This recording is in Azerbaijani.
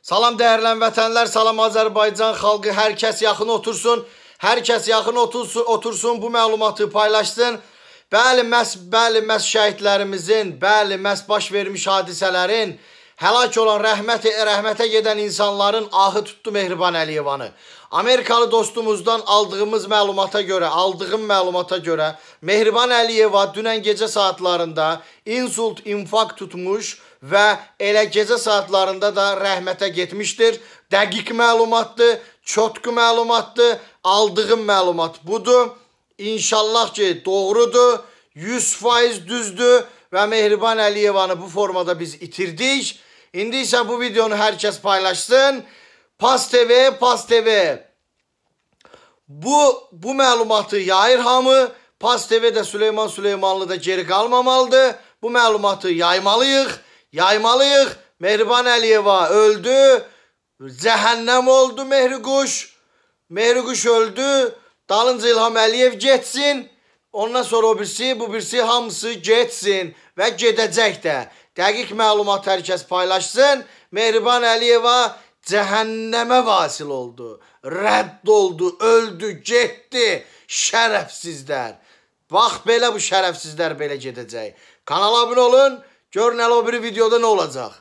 Salam dəyərlən vətənlər, salam Azərbaycan xalqı, hər kəs yaxın otursun, hər kəs yaxın otursun, otursun bu məlumatı paylaşsın. Bəli, məhz, bəli, məhz şəhidlərimizin, bəli, məhz baş vermiş hadisələrin, həlak olan rəhmət, rəhmətə gedən insanların ahı tutdu Mehriban Əliyevanı. Amerikalı dostumuzdan aldığımız məlumata görə, aldığım məlumata görə Mehriban Əliyeva dünən gecə saatlarında insult, infak tutmuş, və elə gecə saatlarında da rəhmətə getmişdir. Dəqiq məlumatdır, çotku məlumatdır, aldığım məlumat budur. İnşallah ki, doğrudur, 100% düzdür və Mehriban Əliyevanı bu formada biz itirdik. İndi isə bu videonu hər kəs paylaşsın. Pas TV, Pas TV. Bu bu məlumatı yayır hamı. Pas TV də Süleyman Süleymanlı da geri qalmamalıdır. Bu məlumatı yaymalıyıq. Yaymalıyıq. Mehriban Əliyeva öldü. Cəhənnəm oldu Mehriquş. Mehriquş öldü. Dalınca İlham Əliyev getsin. Ondan sonra o birisi, bu birisi hamısı getsin və gedəcək də. Dəqiq məlumat hər kəs paylaşsın. Mehriban Əliyeva cəhənnəmə vasil oldu. Rədd oldu, öldü, getdi. Şərəfsizlər. Bax belə bu şərəfsizlər belə gedəcək. Kanala abunə olun. Gör nə o biri videoda nə olacaq.